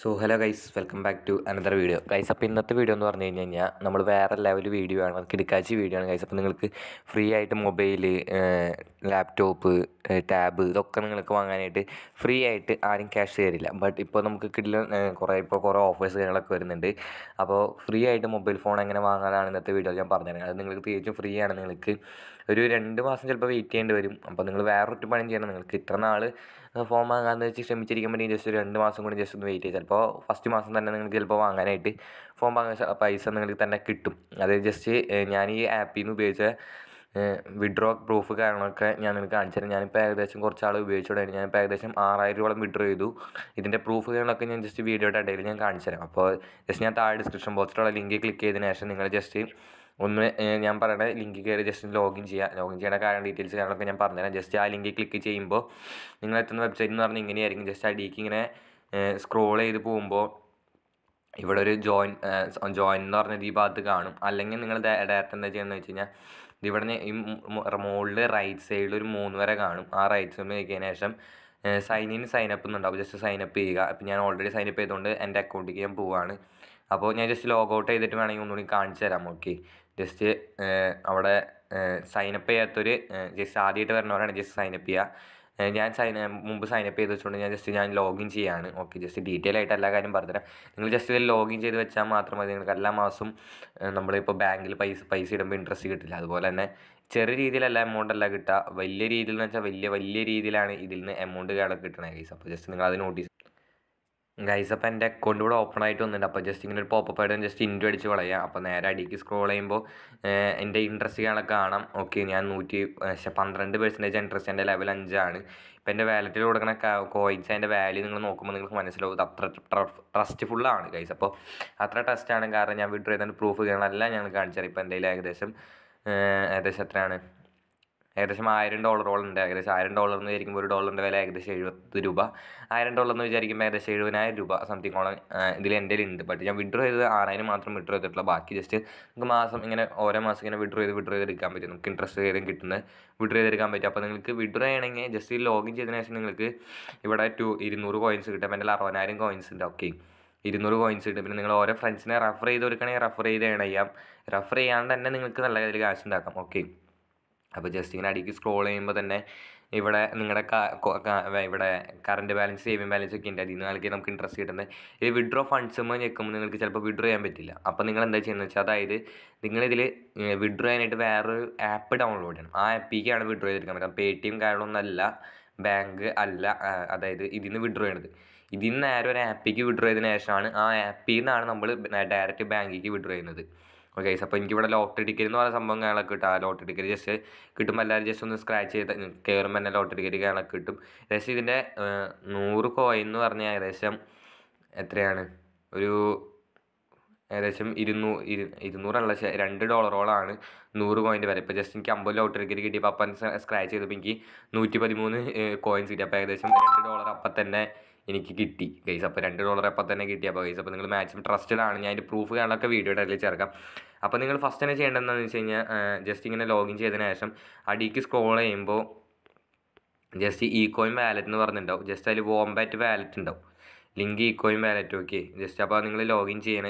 so hello guys welcome back to another video guys അപ്പോൾ ഇന്നത്തെ video എന്ന് പറഞ്ഞു കഴിഞ്ഞ് കഴിഞ്ഞാൽ നമ്മൾ വേറെ ലെവൽ വീഡിയോ ആണ് കിടക്കാച്ചി വീഡിയോ ആണ് ഗൈസ് അപ്പോൾ നിങ്ങൾക്ക് ഫ്രീ ആയിട്ട് മൊബൈൽ ലാപ്ടോപ്പ് ടാബ് ഇതൊക്കെ നിങ്ങൾക്ക് വാങ്ങാനായിട്ട് ഫ്രീ ആയിട്ട് ആരും ക്യാഷ് തരില്ല ബട്ട് ഇപ്പോൾ നമുക്ക് കിട്ടില്ല കുറേ ഇപ്പോൾ കുറേ ഓഫേഴ്സ് കാര്യങ്ങളൊക്കെ വരുന്നുണ്ട് അപ്പോൾ ഫ്രീ ആയിട്ട് മൊബൈൽ ഫോൺ എങ്ങനെ വാങ്ങാനാണ് ഇന്നത്തെ വീഡിയോ ഞാൻ പറഞ്ഞുതരാം അത് നിങ്ങൾക്ക് തീർച്ചയായും ഫ്രീ ആണ് നിങ്ങൾക്ക് ഒരു രണ്ട് മാസം ചിലപ്പോൾ വെയിറ്റ് ചെയ്യേണ്ടി വരും അപ്പോൾ നിങ്ങൾ വേറൊരു പണി ചെയ്യണം നിങ്ങൾക്ക് ഇത്ര നാൾ ഫോം വാങ്ങാമെന്ന് വെച്ച് ക്ഷമിച്ചിരിക്കാൻ വേണ്ടി ജസ്റ്റ് രണ്ട് മാസം കൂടി ജസ്റ്റ് ഒന്ന് വെയിറ്റ് ചെയ്യുക ചിലപ്പോൾ ഫസ്റ്റ് മാസം തന്നെ നിങ്ങൾക്ക് ചിലപ്പോൾ വാങ്ങാനായിട്ട് ഫോം വാങ്ങുന്ന പൈസ നിങ്ങൾക്ക് തന്നെ കിട്ടും അത് ജസ്റ്റ് ഞാൻ ഈ ആപ്പിൽ നിന്ന് ഉപയോഗിച്ച വിഡ്രോ പ്രൂഫ് കാര്യങ്ങളൊക്കെ ഞാൻ നിങ്ങൾക്ക് കാണിച്ചു തരാം ഞാനിപ്പോൾ ഏകദേശം കുറച്ച് ആൾ ഉപയോഗിച്ചുകൊണ്ടായിരുന്നു ഞാനിപ്പോൾ ഏകദേശം ആറായിരം രൂപയോളം വിഡ്രോ ചെയ്തു ഇതിൻ്റെ പ്രൂഫ് കാര്യങ്ങളൊക്കെ ഞാൻ ജസ്റ്റ് വീഡിയോയുടെ ഇടയിൽ ഞാൻ കാണിച്ചു തരാം അപ്പോൾ ജസ്റ്റ് ഞാൻ താഴെ ഡിസ്ക്രിപ്ഷൻ ബോക്സിലുള്ള ലിങ്കിൽ ക്ലിക്ക് ചെയ്തതിന് ശേഷം നിങ്ങൾ ജസ്റ്റ് ഒന്ന് ഞാൻ പറയണത് ലിങ്കിൽ കയറി ജസ്റ്റ് ഒന്ന് ലോഗിൻ ചെയ്യുക ലോഗിൻ ചെയ്യേണ്ട കാര്യം ഡീറ്റെയിൽസ് കാര്യങ്ങളൊക്കെ ഞാൻ പറഞ്ഞുതരാം ജസ്റ്റ് ആ ലിങ്കിൽ ക്ലിക്ക് ചെയ്യുമ്പോൾ നിങ്ങൾ എത്തുന്ന വെബ്സൈറ്റ് എന്ന് പറഞ്ഞാൽ ഇങ്ങനെയായിരിക്കും ജസ്റ്റ് അടിക്ക് ഇങ്ങനെ സ്ക്രോൾ ചെയ്ത് പോകുമ്പോൾ ഇവിടെ ഒരു ജോയിൻ ജോയിൻ എന്ന് പറഞ്ഞത് ഈ ഭാഗത്ത് കാണും അല്ലെങ്കിൽ നിങ്ങൾ ഡയറക്റ്റ് എന്താ ചെയ്യുന്നത് വെച്ച് കഴിഞ്ഞാൽ ഇവിടെ ഈ മുകളിൽ റൈറ്റ് സൈഡിൽ ഒരു മൂന്ന് വരെ കാണും ആ റൈറ്റ് സൈഡിൽ നോക്കിയതിന് ശേഷം സൈൻ ഇൻ സൈൻ അപ്പ് എന്നുണ്ടാവും ജസ്റ്റ് സൈൻ അപ്പ് ചെയ്യുക അപ്പം ഞാൻ ഓൾറെഡി സൈൻ അപ്പ് ചെയ്തുകൊണ്ട് എൻ്റെ അക്കൗണ്ടിലേക്ക് ഞാൻ പോവുകയാണ് അപ്പോൾ ഞാൻ ജസ്റ്റ് ലോഗ് ഔട്ട് ചെയ്തിട്ട് വേണമെങ്കിൽ ഒന്നുകൂടി കാണിച്ചു തരാം ഓക്കെ ജസ്റ്റ് അവിടെ സൈനപ്പ് ചെയ്യാത്തൊരു ജസ്റ്റ് ആദ്യമായിട്ട് വരുന്നവരാണ് ജസ്റ്റ് സൈനപ്പ് ചെയ്യുക ഞാൻ സൈന മുമ്പ് സൈനപ്പ് ചെയ്ത് വെച്ചുകൊണ്ട് ഞാൻ ജസ്റ്റ് ഞാൻ ലോഗിൻ ചെയ്യാണ് ഓക്കെ ജസ്റ്റ് ഡീറ്റെയിൽ ആയിട്ട് എല്ലാ കാര്യം പറഞ്ഞുതരാം നിങ്ങൾ ജസ്റ്റ് ഇതിൽ ലോഗിൻ ചെയ്ത് വെച്ചാൽ മാത്രം മതി നിങ്ങൾക്ക് എല്ലാ മാസവും നമ്മളിപ്പോൾ ബാങ്കിൽ പൈസ പൈസ ഇടുമ്പോൾ ഇൻട്രസ്റ്റ് കിട്ടില്ല അതുപോലെ തന്നെ ചെറിയ രീതിയിലല്ല എമൗണ്ട് അല്ല കിട്ടുക വലിയ രീതിയിൽ എന്ന് വെച്ചാൽ വലിയ വലിയ രീതിയിലാണ് ഇതിൽ നിന്ന് എമൗണ്ട് കിട്ടണേ ഗൈസ് അപ്പോൾ ജസ്റ്റ് നിങ്ങൾ അത് നോട്ടീസ് ഗൈസ് അപ്പം എൻ്റെ അക്കൗണ്ട് ഇവിടെ ഓപ്പൺ ആയിട്ട് വന്നിട്ട് അപ്പോൾ ജസ്റ്റ് ഇങ്ങനെ ഒരു പോപ്പ് ആയിട്ട് ജസ്റ്റ് ഇൻറ്റു അടിച്ച് കളയാം അപ്പോൾ നേരെ അടിക്ക് സ്ക്രോൾ ചെയ്യുമ്പോൾ എൻ്റെ ഇൻട്രസ്റ്റ് കാണാൻ കാണാം ഓക്കെ ഞാൻ നൂറ്റി പന്ത്രണ്ട് പെർസെൻറ്റേജ് ഇൻട്രസ്റ്റ് എൻ്റെ ലെവൽ അഞ്ചാണ് ഇപ്പോൾ എൻ്റെ വാലറ്റിൽ കൊടുക്കുന്ന കോയിൻസ് അതിൻ്റെ വാല്യൂ നിങ്ങൾ നോക്കുമ്പോൾ നിങ്ങൾക്ക് മനസ്സിലാവും അത്ര ട്രസ്റ്റ് ഫുള്ളാണ് ഗൈസ് അപ്പോൾ അത്ര ട്രസ്റ്റാണ് കാരണം ഞാൻ വിഡ്രോ ചെയ്തതിൻ്റെ പ്രൂഫ് കാണാനല്ല ഞങ്ങൾ കാണിച്ചത് ഇപ്പോൾ എൻ്റെ ഏകദേശം ഏകദേശം എത്രയാണ് ഏകദേശം ആയിരം ഡോളറോളം ഉണ്ട് ഏകദേശം ആയിരം ഡോളർ എന്ന് വിചാരിക്കുമ്പോൾ ഒരു ഡോളറിൻ്റെ വില ഏകദേശം എഴുപത് രൂപ ആയിരം ഡോളർ എന്ന് വിചാരിക്കുമ്പോൾ ഏകദേശം എഴുപതിനായിരം രൂപ ഓളം ഇതിൽ എൻ്റെ ഉണ്ട് ബട്ട് ഞാൻ വിഡ്രോ ചെയ്ത് ആറായിരം മാത്രം വിഡ്രോ ചെയ്തിട്ടുള്ളൂ ബാക്കി ജസ്റ്റ് നമുക്ക് മാസം ഇങ്ങനെ ഓരോ മാസം ഇങ്ങനെ വിഡ്രോ ചെയ്ത് വിഡ്രോ ചെയ്തെടുക്കാൻ പറ്റും നമുക്ക് ഇൻട്രസ്റ്റ് ചെയ്തും കിട്ടുന്നത് വിഡ്രോ ചെയ്തെടുക്കാൻ പറ്റും അപ്പോൾ നിങ്ങൾക്ക് വിഡ്രോ ചെയ്യണമെങ്കിൽ ജസ്റ്റ് ലോഗിൻ ചെയ്തതിനു ശേഷം നിങ്ങൾക്ക് ഇവിടെ ടു ഇരുന്നൂറ് കോയിൻസ് കിട്ടും എൻ്റെ അറുപതിനായിരം കോയിൻസ് ഉണ്ട് ഓക്കെ ഇരുന്നൂറ് കോയിൻസ് കിട്ടും പിന്നെ നിങ്ങൾ ഓരോ ഫ്രണ്ട്സിനെ റെഫർ ചെയ്ത് കൊടുക്കണമെങ്കിൽ റെഫർ ചെയ്ത് ഏൺ ചെയ്യാം റെഫർ ചെയ്യാണ്ട് തന്നെ നിങ്ങൾക്ക് നല്ല രീതിയിൽ കാശ് ഉണ്ടാക്കാം ഓക്കെ അപ്പോൾ ജസ്റ്റ് ഇങ്ങനെ അടിക്ക് സ്ക്രോൾ ചെയ്യുമ്പോൾ തന്നെ ഇവിടെ നിങ്ങളുടെ ഇവിടെ കറണ്ട് ബാലൻസ് സേവിങ് ബാലൻസ് ഒക്കെ ഉണ്ട് അതിൽ നിന്ന് നൽകി നമുക്ക് ഇൻട്രസ്റ്റ് കിട്ടുന്നത് ഇത് വിഡ്രോ ഫണ്ട്സുമ്പോൾ ഞെക്കുമ്പോൾ നിങ്ങൾക്ക് ചിലപ്പോൾ വിഡ്രോ ചെയ്യാൻ പറ്റില്ല അപ്പോൾ നിങ്ങൾ എന്താ ചെയ്യുന്നത് വെച്ചാൽ അതായത് നിങ്ങളിതിൽ വിഡ്രോ ചെയ്യാനായിട്ട് വേറൊരു ആപ്പ് ഡൗൺലോഡ് ചെയ്യണം ആ ആപ്പിലേക്കാണ് വിഡ്രോ ചെയ്തെടുക്കാൻ പറ്റുക പേ ടി എം കാർഡൊന്നല്ല ബാങ്ക് അല്ല അതായത് ഇതിൽ നിന്ന് വിഡ്രോ ചെയ്യണത് ഇതിൽ നിന്ന് നേരെ ഒരു ആപ്പിലേക്ക് വിഡ്രോ ചെയ്തതിന് ശേഷമാണ് ആ ആപ്പിൽ നിന്നാണ് നമ്മൾ ഡയറക്റ്റ് ബാങ്കിലേക്ക് വിഡ്രോ ചെയ്യുന്നത് ഓക്കെ ഗൈസ് അപ്പോൾ എനിക്കിവിടെ ലോട്ടറി ടിക്കറ്റ് എന്ന് പറയുന്ന സംഭവം കാണാൻ കിട്ടും ആ ലോട്ടറി ടിക്കറ്റ് ജസ്റ്റ് കിട്ടുമ്പോൾ എല്ലാവരും ജസ്റ്റ് ഒന്ന് സ്ക്രാച്ച് ചെയ്ത് കയറുമ്പോൾ തന്നെ ലോട്ടറി ടിക്കറ്റ് കാണാൻ കിട്ടും ഏകദേശം ഇതിൻ്റെ നൂറ് കോയിൻ എന്ന് പറഞ്ഞാൽ ഏകദേശം എത്രയാണ് ഒരു ഏകദേശം ഇരുന്നൂ ഇരു ഇരുന്നൂറല്ല രണ്ട് ഡോളറോളാണ് നൂറ് കോയിൻ്റെ വരെ ഇപ്പോൾ ജസ്റ്റ് എനിക്ക് അമ്പത് ലോട്ടറി ടിക്കറ്റ് കിട്ടിയപ്പോൾ അപ്പം സ്ക്രാച്ച് ചെയ്തപ്പോൾ എനിക്ക് നൂറ്റി പതിമൂന്ന് കോയിൻസ് കിട്ടി അപ്പോൾ ഏകദേശം രണ്ട് ഡോളർ അപ്പം തന്നെ എനിക്ക് കിട്ടി ഗൈസ് അപ്പോൾ രണ്ട് ഡോളർ അപ്പം തന്നെ കിട്ടി അപ്പോൾ ഗൈസ് അപ്പോൾ നിങ്ങൾ മാക്സിമം ട്രസ്റ്റഡാണ് ഞാൻ അതിൻ്റെ പ്രൂഫ് കാണാനൊക്കെ വീഡിയോയുടെ അതിൽ ചേർക്കാം അപ്പോൾ നിങ്ങൾ ഫസ്റ്റ് തന്നെ ചെയ്യേണ്ടതെന്ന് വെച്ച് കഴിഞ്ഞാൽ ജസ്റ്റ് ഇങ്ങനെ ലോഗിൻ ചെയ്തതിന് ശേഷം അടിക്ക് സ്ക്രോൾ ചെയ്യുമ്പോൾ ജസ്റ്റ് ഈ കോയിൻ വാലറ്റ് എന്ന് പറഞ്ഞിട്ടുണ്ടാവും ജസ്റ്റ് അതിൽ വോംബാറ്റ് വാലറ്റ് ഉണ്ടാവും ലിങ്ക് ഈക്കോയും വാലറ്റ് ഓക്കെ ജസ്റ്റ് അപ്പോൾ നിങ്ങൾ ലോഗിൻ ചെയ്യണ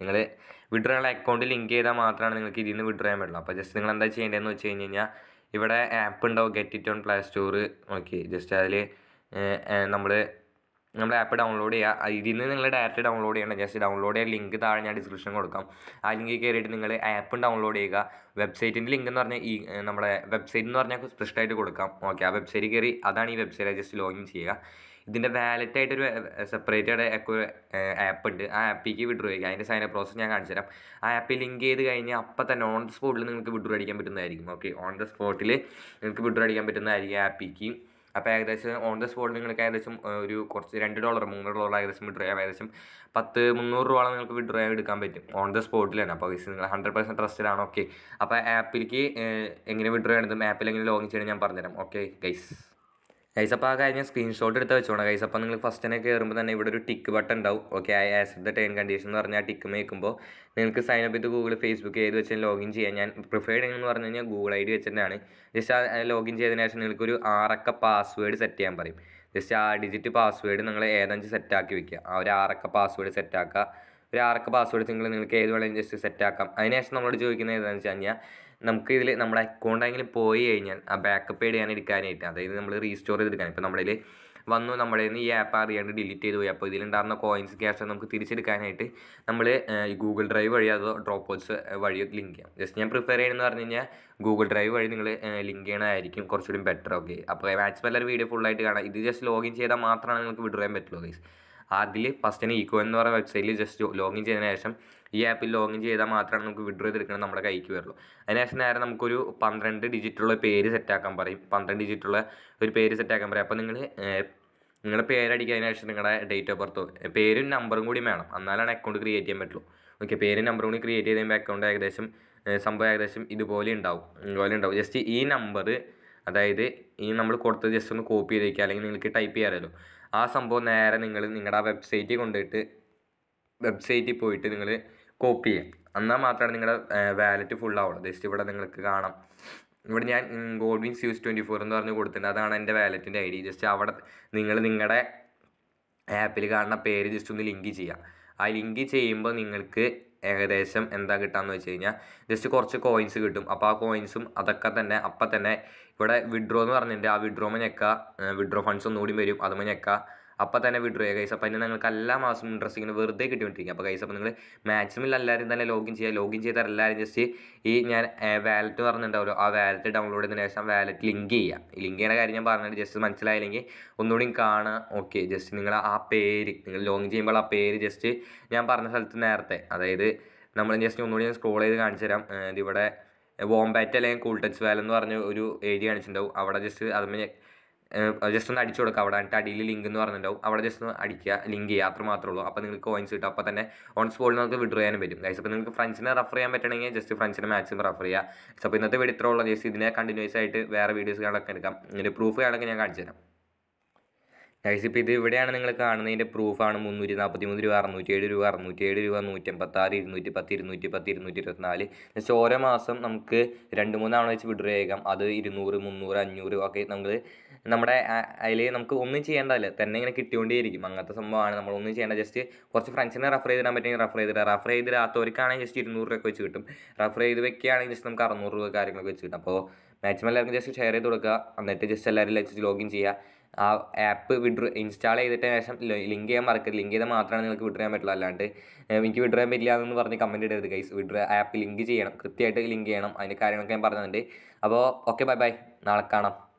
നിങ്ങൾ വിഡ്രോ അക്കൗണ്ട് ലിങ്ക് ചെയ്താൽ മാത്രമാണ് നിങ്ങൾക്ക് ഇതിൽ നിന്ന് വിഡ്രോ ചെയ്യാൻ പറ്റുള്ളൂ അപ്പോൾ ജസ്റ്റ് നിങ്ങൾ എന്താ ചെയ്യേണ്ടതെന്ന് വെച്ച് കഴിഞ്ഞ് കഴിഞ്ഞാൽ ഇവിടെ ആപ്പ് ഉണ്ടാവും get it on Play Store okay just അതിൽ നമ്മൾ നമ്മൾ ആപ്പ് ഡൗൺലോഡ് ചെയ്യുക ഇതിൽ നിന്ന് നിങ്ങൾ ഡയറക്റ്റ് ഡൗൺലോഡ് ചെയ്യണം ജസ്റ്റ് ഡൗൺലോഡ് ചെയ്യാൻ ലിങ്ക് താഴെ ഞാൻ ഡിസ്ക്രിപ്ഷൻ കൊടുക്കാം ആ ലിങ്കിൽ കയറിയിട്ട് നിങ്ങൾ ആപ്പ് ഡൗൺലോഡ് ചെയ്യുക വെബ്സൈറ്റിൻ്റെ ലിങ്ക് എന്ന് പറഞ്ഞാൽ ഈ നമ്മുടെ വെബ്സൈറ്റ് എന്ന് പറഞ്ഞാൽ സ്പെഷ്യലായിട്ട് കൊടുക്കാം ഓക്കെ ആ വെബ്സൈറ്റ് കയറി അതാണ് ഈ വെബ്സൈറ്റ് ജസ്റ്റ് ലോഗിൻ ചെയ്യുക ഇതിൻ്റെ വാലറ്റായിട്ടൊരു സെപ്പറേറ്റ് ഒരു ആപ്പ് ഉണ്ട് ആ ആപ്പിലേക്ക് വിഡ്രോ ചെയ്യുക അതിൻ്റെ സൈൻ പ്രോസസ്സ് ഞാൻ കാണിച്ചു തരാം ആ ആപ്പിൽ ലിങ്ക് ചെയ്ത് കഴിഞ്ഞാൽ അപ്പം തന്നെ ഓൺ ദ സ്പോട്ടിൽ നിങ്ങൾക്ക് വിഡ്രോ അടിക്കാൻ പറ്റുന്നതായിരിക്കും ഓക്കെ ഓൺ ദ സ്പോട്ടിൽ നിങ്ങൾക്ക് വിഡ്രോ അടിക്കാൻ പറ്റുന്നതായിരിക്കും ആപ്പിലേക്ക് അപ്പോൾ ഏകദേശം ഓൺ ദ സ്പോട്ടിൽ നിങ്ങൾക്ക് ഏകദേശം ഒരു കുറച്ച് രണ്ട് ഡോളർ മൂന്നര ഡോളർ ഏകദേശം വിഡ്രോ ചെയ്യാം ഏകദേശം പത്ത് മുന്നൂറ് രൂപ നിങ്ങൾക്ക് വിഡ്രോ ചെയ്യാൻ എടുക്കാൻ പറ്റും ഓൺ ദ സ്പോട്ടിലാണ് അപ്പോൾ ഇത് നിങ്ങൾ ഹൺഡ്രഡ് പെർസെൻറ്റ് ആണ് ഓക്കെ അപ്പോൾ ആപ്പിലേക്ക് എങ്ങനെ വിഡ്രോ ചെയ്യണം ആപ്പിൽ എങ്ങനെ ലോഗിൻ ചെയ്യണം ഞാൻ പറഞ്ഞുതരാം ഓക്കെ ഗൈസ് ഗൈസ് അപ്പോൾ ആ കാര്യം സ്ക്രീൻഷോട്ട് എടുത്ത് വെച്ചോണം ഗൈസ് അപ്പോൾ നിങ്ങൾ ഫസ്റ്റ് തന്നെ കയറുമ്പോൾ തന്നെ ഇവിടെ ഒരു ടിക്ക് ബട്ടൺ ഉണ്ടാവും okay I as the turn condition എന്ന് പറഞ്ഞാൽ ടിക്ക് മേക്കുമ്പോൾ നിങ്ങൾക്ക് സൈൻ അപ്പ് ചെയ്ത് ഗൂഗിൾ ഫേസ്ബുക്ക് ചെയ്ത് വെച്ചാൽ ലോഗിൻ ചെയ്യാൻ ഞാൻ പ്രിഫേർഡ് എന്ന് പറഞ്ഞു കഴിഞ്ഞാൽ ഗൂഗിൾ ഐ ഡി വെച്ചിട്ടാണ് ജസ്റ്റ് ലോഗിൻ ചെയ്തതിന് ശേഷം നിങ്ങൾക്കൊരു ആറക്ക പാസ്വേഡ് സെറ്റ് ചെയ്യാൻ പറയും ജസ്റ്റ് ആ ഡിജിറ്റ് പാസ്വേഡ് നിങ്ങൾ ഏതഞ്ച് സെറ്റാക്കി വെക്കുക ആ ഒരു ആറക്ക പാസ്വേഡ് സെറ്റാക്കുക ഒരു ആറക്ക പാസ്വേഡ് നിങ്ങൾ നിങ്ങൾക്ക് ഏത് വേണമെങ്കിലും ജസ്റ്റ് സെറ്റാക്കാം അതിനുശേഷം നമ്മളോട് ചോദിക്കുന്നത് ഏതാണെന്ന് വെച്ച് കഴിഞ്ഞാൽ നമുക്ക് ഇതിൽ നമ്മുടെ അക്കൗണ്ട് പോയി കഴിഞ്ഞാൽ ആ ബാക്കപ്പ് ചെയ്യാൻ എടുക്കാനായിട്ട് അതായത് നമ്മൾ റീസ്റ്റോർ ചെയ്തെടുക്കാൻ ഇപ്പോൾ നമ്മളിൽ വന്നു നമ്മുടെ ഈ ആപ്പ് അറിയാണ്ട് ഡിലീറ്റ് ചെയ്തു പോയി അപ്പോൾ ഇതിലുണ്ടായിരുന്ന കോയിൻസ് ക്യാഷ് നമുക്ക് തിരിച്ചെടുക്കാനായിട്ട് നമ്മൾ ഈ ഗൂഗിൾ ഡ്രൈവ് വഴി അതോ ഡ്രോപ്പ് ബോക്സ് വഴിയോ ലിങ്ക് ചെയ്യാം ജസ്റ്റ് ഞാൻ പ്രിഫർ ചെയ്യണമെന്ന് പറഞ്ഞു കഴിഞ്ഞാൽ ഗൂഗിൾ ഡ്രൈവ് വഴി നിങ്ങൾ ലിങ്ക് ചെയ്യണമായിരിക്കും കുറച്ചുകൂടി ബെറ്റർ ഓക്കെ അപ്പോൾ മാക്സിമം എല്ലാവരും വീഡിയോ ഫുള്ളായിട്ട് കാണാം ഇത് ജസ്റ്റ് ലോഗിൻ ചെയ്താൽ മാത്രമാണ് നിങ്ങൾക്ക് വിഡ്രോ ചെയ്യാൻ പറ്റുള്ളൂ ഗൈസ് അതിൽ ഫസ്റ്റിന് ഈക്കോ എന്ന് പറയുന്ന വെബ്സൈറ്റിൽ ജസ്റ്റ് ലോഗിൻ ചെയ്തതിന് ശേഷം ഈ ആപ്പിൽ ലോഗിൻ ചെയ്താൽ മാത്രമാണ് നമുക്ക് വിഡ്രോ ചെയ്തെടുക്കുന്നത് നമ്മുടെ കൈക്ക് വരുള്ളൂ ശേഷം നേരെ നമുക്കൊരു പന്ത്രണ്ട് ഡിജിറ്റുള്ള പേര് സെറ്റാക്കാൻ പറയും പന്ത്രണ്ട് ഡിജിറ്റുള്ള ഒരു പേര് സെറ്റാക്കാൻ പറയും അപ്പോൾ നിങ്ങൾ നിങ്ങളുടെ പേരടിക്കാതിന് ശേഷം നിങ്ങളുടെ ഡേറ്റ് ഓഫ് ബർത്തോ പേരും നമ്പറും കൂടി വേണം എന്നാലാണ് അക്കൗണ്ട് ക്രിയേറ്റ് ചെയ്യാൻ പറ്റുള്ളൂ ഓക്കെ പേരും നമ്പറും കൂടി ക്രിയേറ്റ് ചെയ്ത് കഴിയുമ്പോൾ അക്കൗണ്ട് ഏകദേശം സംഭവം ഏകദേശം ഇതുപോലെ ഉണ്ടാവും ഇതുപോലെ ഉണ്ടാവും ജസ്റ്റ് ഈ നമ്പർ അതായത് ഈ നമ്മൾ കൊടുത്തത് ജസ്റ്റ് ഒന്ന് കോപ്പി ചെയ്തേക്കുക അല്ലെങ്കിൽ നിങ്ങൾക്ക് ടൈപ്പ് ചെയ്യാമല്ലോ ആ സംഭവം നേരെ നിങ്ങൾ നിങ്ങളുടെ ആ വെബ്സൈറ്റിൽ കൊണ്ടുപോയിട്ട് വെബ്സൈറ്റിൽ പോയിട്ട് നിങ്ങൾ കോപ്പി ചെയ്യുക എന്നാൽ മാത്രമാണ് നിങ്ങളുടെ വാലറ്റ് ഫുൾ ആവുള്ളൂ ജസ്റ്റ് ഇവിടെ നിങ്ങൾക്ക് കാണാം ഇവിടെ ഞാൻ ഗോൾഡ്വിൻസ് യൂസ് ട്വൻറ്റി ഫോർ എന്ന് പറഞ്ഞ് കൊടുത്തിട്ടുണ്ട് അതാണ് എൻ്റെ വാലറ്റിൻ്റെ ഐ ഡി ജസ്റ്റ് അവിടെ നിങ്ങൾ നിങ്ങളുടെ ആപ്പിൽ കാണുന്ന പേര് ജസ്റ്റ് ഒന്ന് ലിങ്ക് ചെയ്യുക ആ ലിങ്ക് ചെയ്യുമ്പോൾ നിങ്ങൾക്ക് ഏകദേശം എന്താ കിട്ടാന്ന് വെച്ച് കഴിഞ്ഞാൽ ജസ്റ്റ് കുറച്ച് കോയിൻസ് കിട്ടും അപ്പോൾ ആ കോയിൻസും അതൊക്കെ തന്നെ അപ്പം തന്നെ ഇവിടെ വിഡ്രോ എന്ന് പറഞ്ഞിട്ടുണ്ട് ആ വിഡ്രോമ ഞെക്കുക വിഡ്രോ ഫണ്ട്സ് ഒന്നുകൂടി വരും അതുമ്പോൾ ഞെക്കുക അപ്പോൾ തന്നെ വിഡ്രോ ചെയ്യുക കൈസ് അപ്പോൾ അതിന് നിങ്ങൾക്ക് എല്ലാ മാസം ഇൻട്രസ്റ്റ് ഇങ്ങനെ വെറുതെ കിട്ടിക്കൊണ്ടിരിക്കും അപ്പോൾ കൈസ് അപ്പോൾ നിങ്ങൾ മാക്സിമം എല്ലാവരും തന്നെ ലോഗിൻ ചെയ്യുക ലോഗിൻ ചെയ്താൽ എല്ലാവരും ജസ്റ്റ് ഈ ഞാൻ വാലറ്റ് പറഞ്ഞിട്ടുണ്ടാവുമല്ലോ ആ വാലറ്റ് ഡൗൺലോഡ് ചെയ്തതിന് ശേഷം വാലറ്റ് ലിങ്ക് ചെയ്യുക ലിങ്ക് ചെയ്യുന്ന കാര്യം ഞാൻ പറഞ്ഞിട്ട് ജസ്റ്റ് മനസ്സിലായില്ലെങ്കിൽ ഒന്നുകൂടി കാണുക ഓക്കെ ജസ്റ്റ് നിങ്ങൾ ആ പേര് നിങ്ങൾ ലോഗിൻ ചെയ്യുമ്പോൾ ആ പേര് ജസ്റ്റ് ഞാൻ പറഞ്ഞ സ്ഥലത്ത് നേരത്തെ അതായത് നമ്മൾ ജസ്റ്റ് ഒന്നുകൂടി ഞാൻ സ്ക്രോൾ ചെയ്ത് കാണിച്ചു തരാം ഇതിവിടെ വോംബാറ്റ് അല്ലെങ്കിൽ കൂൾ ടച്ച് വാലെന്ന് എന്ന് പറഞ്ഞ ഒരു ഏരിയ കാണിച്ചിട്ടുണ്ടാവും അവിടെ ജസ്റ്റ് അതിന് ജസ്റ്റ് ഒന്ന് അടിച്ചു കൊടുക്കുക അവിടെ എന്നിട്ട് അടിയിൽ ലിങ്ക് എന്ന് പറഞ്ഞിട്ടുണ്ടാവും അവിടെ ജസ്റ്റ് ഒന്ന് അടിക്കുക ലിങ്ക് ചെയ്യുക അത്ര മാത്രമേ ഉള്ളൂ അപ്പോൾ നിങ്ങൾക്ക് കോയിൻസ് കിട്ടും അപ്പോൾ തന്നെ ഓൺ സ്പോട്ടിൽ നമുക്ക് വിഡ്രോ ചെയ്യാനും പറ്റും ഗൈസ് അപ്പോൾ നിങ്ങൾക്ക് ഫ്രണ്ട്സിനെ റെഫർ ചെയ്യാൻ പറ്റണമെങ്കിൽ ജസ്റ്റ് ഫ്രണ്ട്സിനെ മാക്സിമം റെഫർ ചെയ്യുക അപ്പോൾ ഇന്നത്തെ വീഡിയോ ഇത്ര ഉള്ളൂ ജസ്റ്റ് ഇതിനെ കണ്ടിന്യൂസ് ആയിട്ട് വേറെ വീഡിയോസ് കാണാനൊക്കെ എടുക്കാം ഇതിൻ്റെ പ്രൂഫ് കാണാനൊക്കെ ഞാൻ കാണിച്ചു തരാം ഗൈസ് ഇപ്പോൾ ഇത് ഇവിടെയാണ് നിങ്ങൾ കാണുന്നതിൻ്റെ പ്രൂഫാണ് മുന്നൂറ്റി നാൽപ്പത്തി മൂന്ന് രൂപ അറുന്നൂറ്റി ഏഴ് രൂപ അറുന്നൂറ്റി ഏഴ് രൂപ നൂറ്റി നൂറ്റമ്പത്താറ് ഇരുന്നൂറ്റി പത്ത് ഇരുന്നൂറ്റി പത്ത് ഇരുന്നൂറ്റി ഇരുപത്തിനാല് പക്ഷേ ഓരോ മാസം നമുക്ക് രണ്ട് മൂന്നാണ് വെച്ച് വിഡ്രോ ചെയ്യാം അത് ഇരുന്നൂറ് മുന്നൂറ് അഞ്ഞൂറ് ഒക്കെ നമ്മൾ നമ്മുടെ അതിൽ നമുക്ക് ഒന്നും ചെയ്യേണ്ടതല്ല തന്നെ ഇങ്ങനെ കിട്ടിക്കൊണ്ടേയിരിക്കും അങ്ങനത്തെ സംഭവമാണ് നമ്മൾ ഒന്നും ചെയ്യേണ്ട ജസ്റ്റ് കുറച്ച് ഫ്രണ്ട്സിനെ റെഫർ ചെയ്തിടാൻ പറ്റുമെങ്കിൽ റെഫർ ചെയ്തിട്ട് റെഫർ ചെയ്തിടാത്തവർക്കാണെങ്കിൽ ജസ്റ്റ് ഇരുന്നൂറ് രൂപ വെച്ച് കിട്ടും റെഫർ ചെയ്ത് വെക്കുകയാണെങ്കിൽ ജസ്റ്റ് നമുക്ക് അറുന്നൂറ് രൂപ കാര്യങ്ങളൊക്കെ വെച്ച് കിട്ടും അപ്പോൾ മാക്സിമം എല്ലാവർക്കും ജസ്റ്റ് ഷെയർ ചെയ്ത് കൊടുക്കുക എന്നിട്ട് ജസ്റ്റ് എല്ലാവരും ലൈക്ക് ലോഗിൻ ചെയ്യുക ആ ആപ്പ് വിഡ്രോ ഇൻസ്റ്റാൾ ചെയ്തിട്ട് ശേഷം ലിങ്ക് ചെയ്യാൻ മറക്കരുത് ലിങ്ക് ചെയ്താൽ മാത്രമാണ് നിങ്ങൾക്ക് വിഡ്രോ ചെയ്യാൻ പറ്റുള്ളൂ അല്ലാണ്ട് എനിക്ക് വിഡ്രോ ചെയ്യാൻ പറ്റില്ല എന്ന് പറഞ്ഞ് കമൻറ്റ് ഇടരുത് ഗൈസ് വിഡ്രോ ആപ്പ് ലിങ്ക് ചെയ്യണം കൃത്യമായിട്ട് ലിങ്ക് ചെയ്യണം അതിൻ്റെ കാര്യങ്ങളൊക്കെ ഞാൻ പറഞ്ഞിട്ടുണ്ട് അപ്പോൾ ഓക്കെ ബൈ ബൈ നാളെ കാണാം